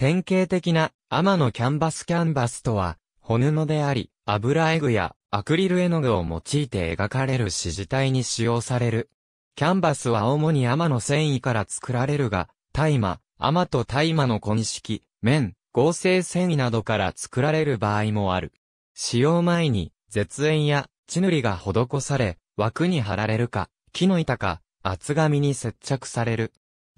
典型的な天のキャンバスキャンバスとは、ほのであり、油絵具やアクリル絵の具を用いて描かれる指示体に使用される。キャンバスは主に天の繊維から作られるが、大麻、天と大麻の小錦、綿、合成繊維などから作られる場合もある。使用前に、絶縁や地塗りが施され、枠に貼られるか、木の板か、厚紙に接着される。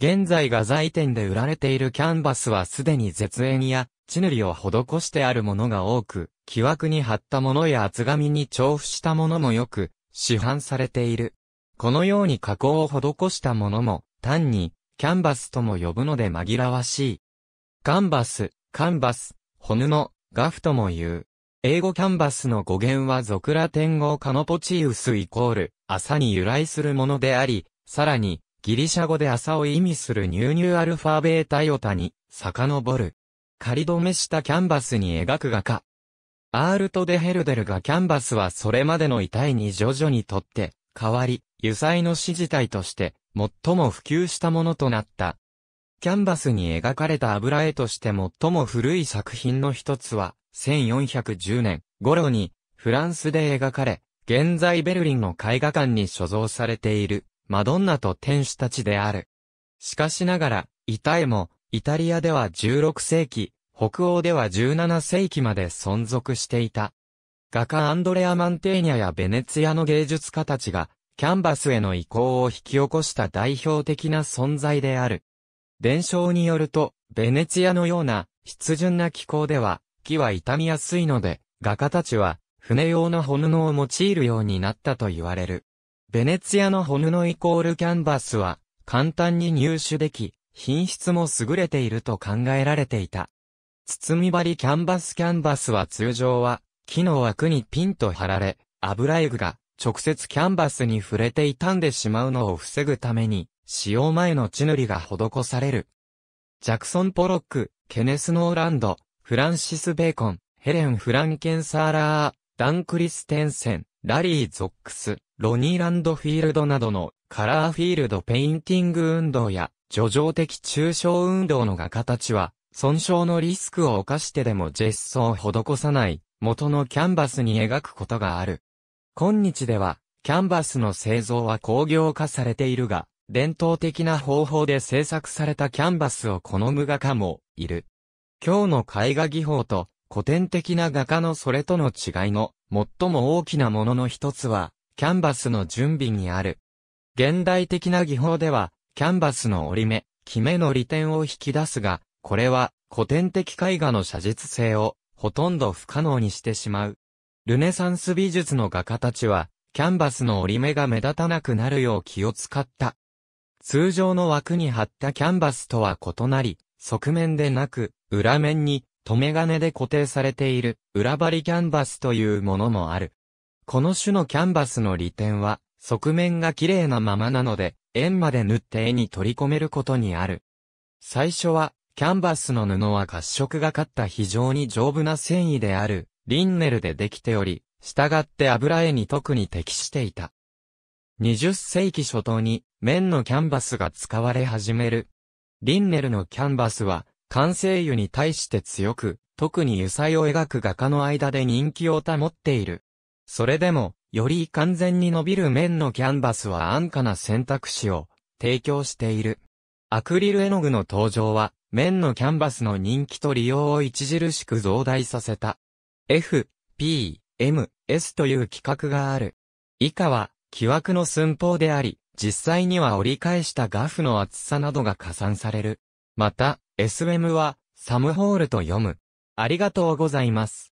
現在画材店で売られているキャンバスはすでに絶縁や、地塗りを施してあるものが多く、木枠に貼ったものや厚紙に調布したものもよく、市販されている。このように加工を施したものも、単に、キャンバスとも呼ぶので紛らわしい。カンバス、カンバス、ホヌノ、ガフとも言う。英語キャンバスの語源はゾクラテン語カノポチウスイコール、朝に由来するものであり、さらに、ギリシャ語で朝を意味するニューニューアルファベータヨタに、遡る。仮止めしたキャンバスに描く画家。アールト・デ・ヘルデルがキャンバスはそれまでの遺体に徐々にとって、変わり、油彩の死自体として、最も普及したものとなった。キャンバスに描かれた油絵として最も古い作品の一つは、1410年頃に、フランスで描かれ、現在ベルリンの絵画館に所蔵されている。マドンナと天使たちである。しかしながら、イタエも、イタリアでは16世紀、北欧では17世紀まで存続していた。画家アンドレア・マンテーニャやベネツィアの芸術家たちが、キャンバスへの移行を引き起こした代表的な存在である。伝承によると、ベネツィアのような、湿潤な気候では、木は傷みやすいので、画家たちは、船用の本布を用いるようになったと言われる。ベネツィアのホヌのイコールキャンバスは、簡単に入手でき、品質も優れていると考えられていた。包み張りキャンバスキャンバスは通常は、木の枠にピンと張られ、油絵具が直接キャンバスに触れて傷んでしまうのを防ぐために、使用前の血塗りが施される。ジャクソン・ポロック、ケネス・ノーランド、フランシス・ベーコン、ヘレン・フランケン・サーラー、ダン・クリステンセン、ラリー・ゾックス、ロニーランドフィールドなどのカラーフィールドペインティング運動や叙情的抽象運動の画家たちは損傷のリスクを冒してでもジェスソを施さない元のキャンバスに描くことがある。今日ではキャンバスの製造は工業化されているが伝統的な方法で制作されたキャンバスを好む画家もいる。今日の絵画技法と古典的な画家のそれとの違いの最も大きなものの一つは、キャンバスの準備にある。現代的な技法では、キャンバスの折り目、キメの利点を引き出すが、これは古典的絵画の写実性をほとんど不可能にしてしまう。ルネサンス美術の画家たちは、キャンバスの折り目が目立たなくなるよう気を使った。通常の枠に貼ったキャンバスとは異なり、側面でなく、裏面に、留め金で固定されている、裏張りキャンバスというものもある。この種のキャンバスの利点は、側面が綺麗なままなので、円まで縫って絵に取り込めることにある。最初は、キャンバスの布は褐色がかった非常に丈夫な繊維である、リンネルでできており、従って油絵に特に適していた。20世紀初頭に、面のキャンバスが使われ始める。リンネルのキャンバスは、完成油に対して強く、特に油彩を描く画家の間で人気を保っている。それでも、より完全に伸びる面のキャンバスは安価な選択肢を提供している。アクリル絵の具の登場は、面のキャンバスの人気と利用を著しく増大させた。F、P、M、S という規格がある。以下は、木枠の寸法であり、実際には折り返したガフの厚さなどが加算される。また、SM は、サムホールと読む。ありがとうございます。